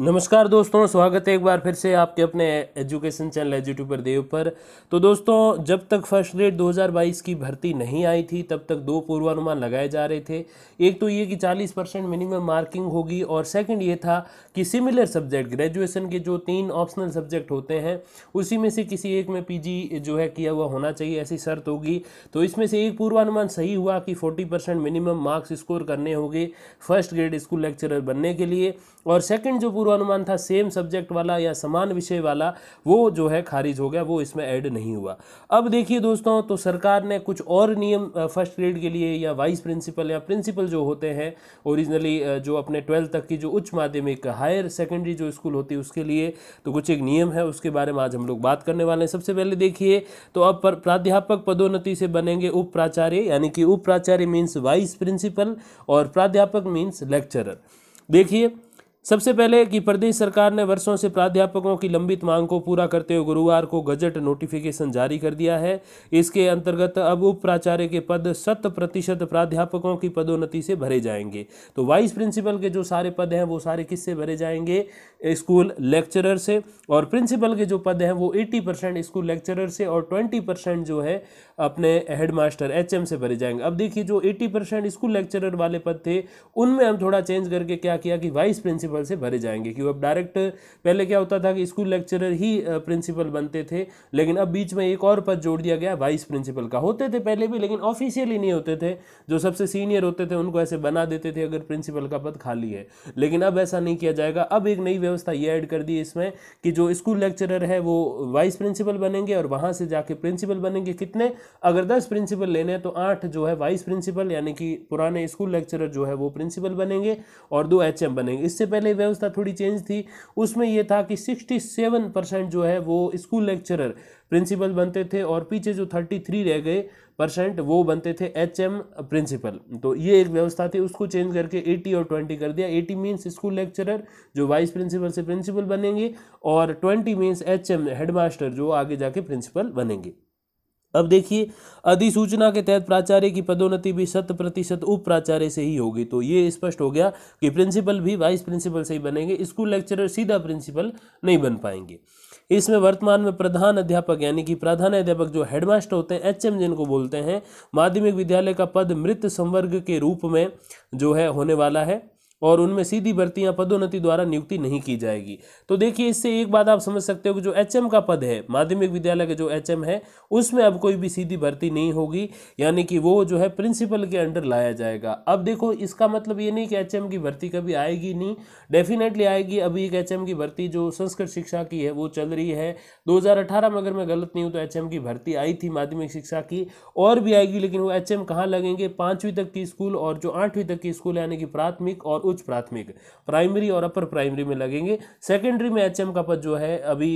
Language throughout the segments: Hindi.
नमस्कार दोस्तों स्वागत है एक बार फिर से आपके अपने एजुकेशन चैनल एजुटू पर देव पर तो दोस्तों जब तक फर्स्ट ग्रेड 2022 की भर्ती नहीं आई थी तब तक दो पूर्वानुमान लगाए जा रहे थे एक तो ये कि 40 परसेंट मिनिमम मार्किंग होगी और सेकंड ये था कि सिमिलर सब्जेक्ट ग्रेजुएशन के जो तीन ऑप्शनल सब्जेक्ट होते हैं उसी में से किसी एक में पी जो है किया हुआ होना चाहिए ऐसी शर्त होगी तो इसमें से एक पूर्वानुमान सही हुआ कि फोर्टी मिनिमम मार्क्स स्कोर करने होंगे फर्स्ट ग्रेड स्कूल लेक्चरर बनने के लिए और सेकेंड जो पूर्वानुमान था सेम सब्जेक्ट वाला या समान विषय वाला वो जो है खारिज हो गया वो इसमें ऐड नहीं हुआ अब देखिए दोस्तों तो सरकार ने कुछ और नियम फर्स्ट ग्रेड के लिए या वाइस प्रिंसिपल या प्रिंसिपल जो होते हैं ओरिजिनली जो अपने ट्वेल्थ तक की जो उच्च माध्यमिक हायर सेकेंडरी जो स्कूल होती है उसके लिए तो कुछ एक नियम है उसके बारे में आज हम लोग बात करने वाले हैं सबसे पहले देखिए तो अब प्राध्यापक पदोन्नति से बनेंगे उप प्राचार्य यानी कि उप प्राचार्य मीन्स वाइस प्रिंसिपल और प्राध्यापक मीन्स लेक्चरर देखिए सबसे पहले कि प्रदेश सरकार ने वर्षों से प्राध्यापकों की लंबित मांग को पूरा करते हुए गुरुवार को गजट नोटिफिकेशन जारी कर दिया है इसके अंतर्गत अब उप प्राचार्य के पद शत प्रतिशत प्राध्यापकों की पदोन्नति से भरे जाएंगे तो वाइस प्रिंसिपल के जो सारे पद हैं वो सारे किससे भरे जाएंगे स्कूल लेक्चरर से और प्रिंसिपल के जो पद हैं वो एट्टी परसेंट स्कूल लेक्चरर से और ट्वेंटी परसेंट जो है अपने हेड मास्टर से भरे जाएंगे अब देखिए जो एट्टी परसेंट स्कूल लेक्चरर वाले पद थे उनमें हम थोड़ा चेंज करके क्या किया कि वाइस प्रिंसिपल प्रिंसिपल से भरे जाएंगे क्योंकि अब डायरेक्ट पहले क्या होता था कि स्कूल लेक्चरर ही प्रिंसिपल बनते थे लेकिन अब बीच में एक और पद जोड़ दिया गया वाइस प्रिंसिपल का होते थे पहले भी लेकिन ऑफिशियली नहीं होते थे जो सबसे सीनियर होते थे उनको ऐसे बना देते थे अगर प्रिंसिपल का पद खाली है लेकिन अब ऐसा नहीं किया जाएगा अब एक नई व्यवस्था ये ऐड कर दी इसमें कि जो स्कूल लेक्चरर है वो वाइस प्रिंसिपल बनेंगे और वहाँ से जाके प्रिंसिपल बनेंगे कितने अगर दस प्रिंसिपल लेने हैं तो आठ जो है वाइस प्रिंसिपल यानी कि पुराने स्कूल लेक्चरर जो है वो प्रिंसिपल बनेंगे और दो एच बनेंगे इससे पहले पहले व्यवस्था थोड़ी चेंज थी उसमें यह था कि सिक्सटी सेवन परसेंट जो है वो स्कूल लेक्चरर प्रिंसिपल बनते थे और पीछे जो थर्टी थ्री रह गए परसेंट वो बनते थे एच एम प्रिंसिपल तो ये एक व्यवस्था थी उसको चेंज करके एटी और ट्वेंटी कर दिया एटी मीन्स स्कूल लेक्चरर जो वाइस प्रिंसिपल से प्रिंसिपल बनेंगे और twenty means H M headmaster जो आगे जाके प्रिंसिपल बनेंगे अब देखिए अधिसूचना के तहत प्राचार्य की पदोन्नति भी शत प्रतिशत उप प्राचार्य से ही होगी तो ये स्पष्ट हो गया कि प्रिंसिपल भी वाइस प्रिंसिपल से ही बनेंगे स्कूल लेक्चरर सीधा प्रिंसिपल नहीं बन पाएंगे इसमें वर्तमान में प्रधान अध्यापक यानी कि प्रधान अध्यापक जो हेडमास्टर होते हैं एच एम जिनको बोलते हैं माध्यमिक विद्यालय का पद मृत संवर्ग के रूप में जो है होने वाला है और उनमें सीधी भर्ती या पदोन्नति द्वारा नियुक्ति नहीं की जाएगी तो देखिए इससे एक बात आप समझ सकते हो कि जो एच का पद है माध्यमिक विद्यालय का जो एच है उसमें अब कोई भी सीधी भर्ती नहीं होगी यानी कि वो जो है प्रिंसिपल के अंडर लाया जाएगा अब देखो इसका मतलब ये नहीं कि एच की भर्ती कभी आएगी नहीं डेफिनेटली आएगी अभी एक एच की भर्ती जो संस्कृत शिक्षा की है वो चल रही है दो में अगर मैं गलत नहीं हूँ तो एच की भर्ती आई थी माध्यमिक शिक्षा की और भी आएगी लेकिन वो एच एम लगेंगे पाँचवीं तक की स्कूल और जो आठवीं तक की स्कूल यानी कि प्राथमिक और उच्च प्राथमिक प्राइमरी और अपर प्राइमरी में लगेंगे सेकेंडरी में एच का पद जो है अभी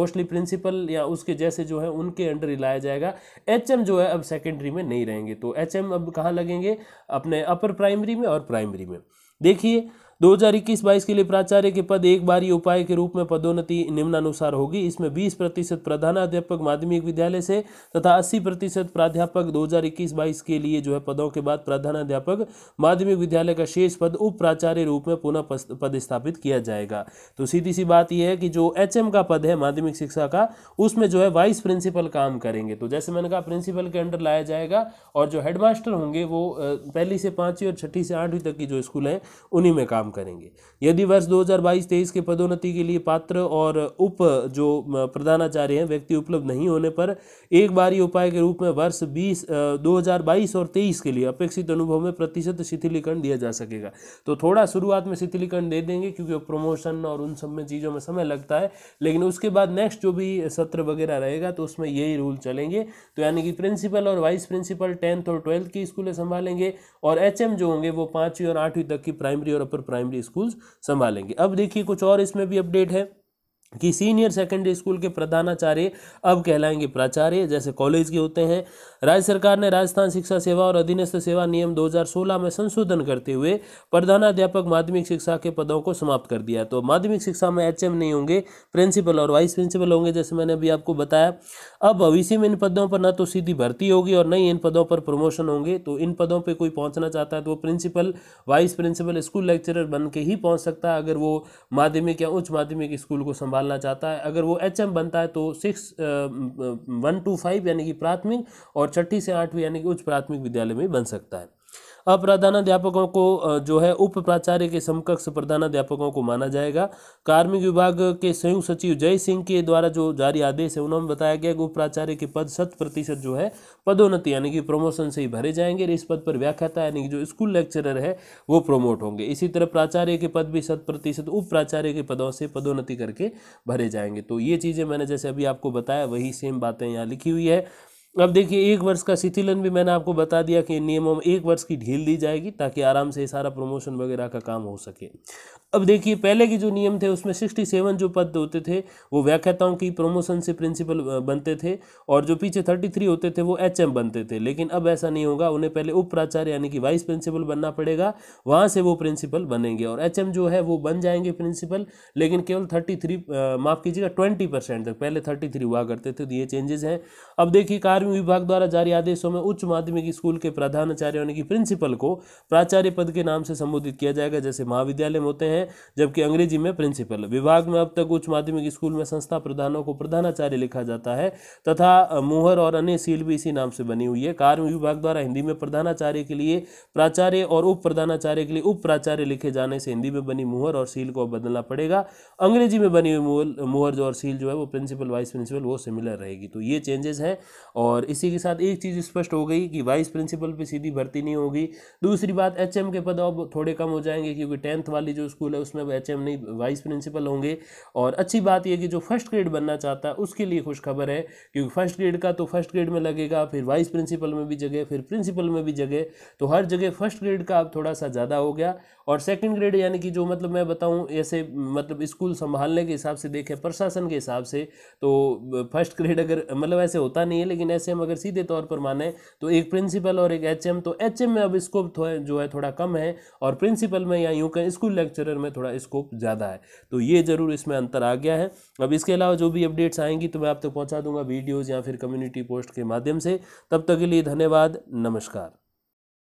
मोस्टली प्रिंसिपल या उसके जैसे जो है उनके अंडर ही लाया जाएगा एच जो है अब सेकेंडरी में नहीं रहेंगे तो एच अब कहाँ लगेंगे अपने अपर प्राइमरी में और प्राइमरी में देखिए दो हजार इक्कीस बाईस के लिए प्राचार्य के पद एक बारी उपाय के रूप में पदोन्नति निम्नानुसार होगी इसमें बीस प्रतिशत प्रधानाध्यापक माध्यमिक विद्यालय से तथा अस्सी प्रतिशत प्राध्यापक दो हजार इक्कीस बाईस के लिए जो है पदों के बाद प्रधानाध्यापक माध्यमिक विद्यालय का शेष पद उप प्राचार्य रूप में पुनः पदस्थापित किया जाएगा तो सीधी सी बात यह है कि जो एच का पद है माध्यमिक शिक्षा का उसमें जो है वाइस प्रिंसिपल काम करेंगे तो जैसे मैंने कहा प्रिंसिपल के अंडर लाया जाएगा और जो हेडमास्टर होंगे वो पहली से पाँचवीं और छठी से आठवीं तक की जो स्कूल हैं उन्हीं में काम करेंगे यदि वर्ष 2022-23 के पदोन्नति के लिए पात्र और उप जो प्रधानाचार्य हैं व्यक्ति उपलब्ध नहीं होने पर एक बारी उपाय के रूप में वर्ष 20 2022 और 23 के लिए अपेक्षित अनुभव में प्रतिशत शिथिलीकरण दिया जा सकेगा तो थोड़ा शुरुआत में शिथिलीकरण दे देंगे क्योंकि प्रमोशन और उन सब में चीज़ों में समय लगता है लेकिन उसके बाद नेक्स्ट जो भी सत्र वगैरह रहेगा तो उसमें यही रूल चलेंगे तो यानी कि प्रिंसिपल और वाइस प्रिंसिपल टेंथ और ट्वेल्थ की स्कूलें संभालेंगे और एच जो होंगे वो पाँचवीं और आठवीं तक की प्राइमरी और अपर प्राइमरी प्राइमरी स्कूल्स संभालेंगे अब देखिए कुछ और इसमें भी अपडेट है कि सीनियर सेकेंडरी स्कूल के प्रधानाचार्य अब कहलाएंगे प्राचार्य जैसे कॉलेज के होते हैं राज्य सरकार ने राजस्थान शिक्षा सेवा और अधीनस्थ सेवा नियम 2016 में संशोधन करते हुए प्रधानाध्यापक माध्यमिक शिक्षा के पदों को समाप्त कर दिया तो माध्यमिक शिक्षा में एचएम नहीं होंगे प्रिंसिपल और वाइस प्रिंसिपल होंगे जैसे मैंने अभी आपको बताया अब भविष्य में इन पदों पर न तो सीधी भर्ती होगी और न ही इन पदों पर प्रमोशन होंगे तो इन पदों पर कोई पहुँचना चाहता है तो वो principal vice principal school lecturer बन के ही पहुँच सकता है अगर वो माध्यमिक या उच्च माध्यमिक स्कूल को संभाल संभालना चाहता है अगर वो एच एम बनता है तो सिक्स वन टू फाइव यानी कि प्राथमिक और छठी से आठवीं यानी कि उच्च प्राथमिक विद्यालय में बन सकता है अप्रधानाध्यापकों को जो है उप प्राचार्य के समकक्ष प्रधानाध्यापकों को माना जाएगा कार्मिक विभाग के संयुक्त सचिव जय सिंह के द्वारा जो जारी आदेश है उन्होंने बताया गया कि उप प्राचार्य के पद शत प्रतिशत जो है पदोन्नति यानी कि प्रमोशन से ही भरे जाएंगे इस पद पर व्याख्याता यानी कि जो स्कूल लेक्चरर है वो प्रमोट होंगे इसी तरह प्राचार्य के पद भी शत प्रतिशत उप प्राचार्य के पदों से पदोन्नति करके भरे जाएंगे तो ये चीज़ें मैंने जैसे अभी आपको बताया वही सेम बातें यहाँ लिखी हुई है अब देखिए एक वर्ष का शिथिलन भी मैंने आपको बता दिया कि नियमों में एक वर्ष की ढील दी जाएगी ताकि आराम से सारा प्रमोशन वगैरह का काम हो सके अब देखिए पहले के जो नियम थे उसमें सिक्सटी सेवन जो पद होते थे वो व्याख्याताओं की प्रमोशन से प्रिंसिपल बनते थे और जो पीछे थर्टी थ्री होते थे वो एच एम बनते थे लेकिन अब ऐसा नहीं होगा उन्हें पहले उप प्राचार्य यानी कि वाइस प्रिंसिपल बनना पड़ेगा वहाँ से वो प्रिंसिपल बनेंगे और एच एम जो है वो बन जाएंगे प्रिंसिपल लेकिन केवल थर्टी थ्री माफ़ कीजिएगा ट्वेंटी परसेंट तक पहले थर्टी थ्री हुआ करते थे तो ये चेंजेस हैं अब देखिए कार्य बारहवीं विभाग द्वारा जारी आदेशों में उच्च माध्यमिक स्कूल के प्रधानाचार्य यानी कि प्रिंसिपल को प्राचार्य पद के नाम से संबोधित किया जाएगा जैसे महाविद्यालय में होते हैं जबकि अंग्रेजी में प्रिंसिपल विभाग में अब तक उच्च माध्यमिक स्कूल में संस्था प्रधानों को प्रधानाचार्य लिखा जाता है तथा मुहर और अन्य सील भी इसी नाम से बनी हुई है कार्मिक विभाग द्वारा हिंदी में प्रधानाचार्य के लिए प्राचार्य और उप प्रधानाचार्य के लिए उप प्राचार्य लिखे जाने से हिंदी में बनी मुहर और सील को बदलना पड़ेगा अंग्रेजी में बनी हुई मुहर जो और सील जो है वो प्रिंसिपल वाइस प्रिंसिपल वो सिमिलर रहेगी तो ये चेंजेस हैं और और इसी के साथ एक चीज़ स्पष्ट हो गई कि वाइस प्रिंसिपल पे सीधी भर्ती नहीं होगी दूसरी बात एच के पद अब थोड़े कम हो जाएंगे क्योंकि टेंथ वाली जो स्कूल है उसमें अब एच नहीं वाइस प्रिंसिपल होंगे और अच्छी बात यह कि जो फर्स्ट ग्रेड बनना चाहता है उसके लिए खुशखबर है क्योंकि फर्स्ट ग्रेड का तो फर्स्ट ग्रेड में लगेगा फिर वाइस प्रिंसिपल में भी जगह फिर प्रिंसिपल में भी जगह तो हर जगह फर्स्ट ग्रेड का अब थोड़ा सा ज़्यादा हो गया और सेकेंड ग्रेड यानी कि जो मतलब मैं बताऊँ ऐसे मतलब स्कूल संभालने के हिसाब से देखें प्रशासन के हिसाब से तो फर्स्ट ग्रेड अगर मतलब ऐसे होता नहीं है लेकिन ऐसे हम अगर सीधे तौर पर माने तो एक प्रिंसिपल और एक एच तो एच में अब स्कोप जो है थोड़ा कम है और प्रिंसिपल में या यूँ कहें स्कूल लेक्चरर में थोड़ा स्कोप ज़्यादा है तो ये ज़रूर इसमें अंतर आ गया है अब इसके अलावा जो भी अपडेट्स आएंगी तो मैं आप तक तो पहुँचा दूंगा वीडियोज़ या फिर कम्युनिटी पोस्ट के माध्यम से तब तक के लिए धन्यवाद नमस्कार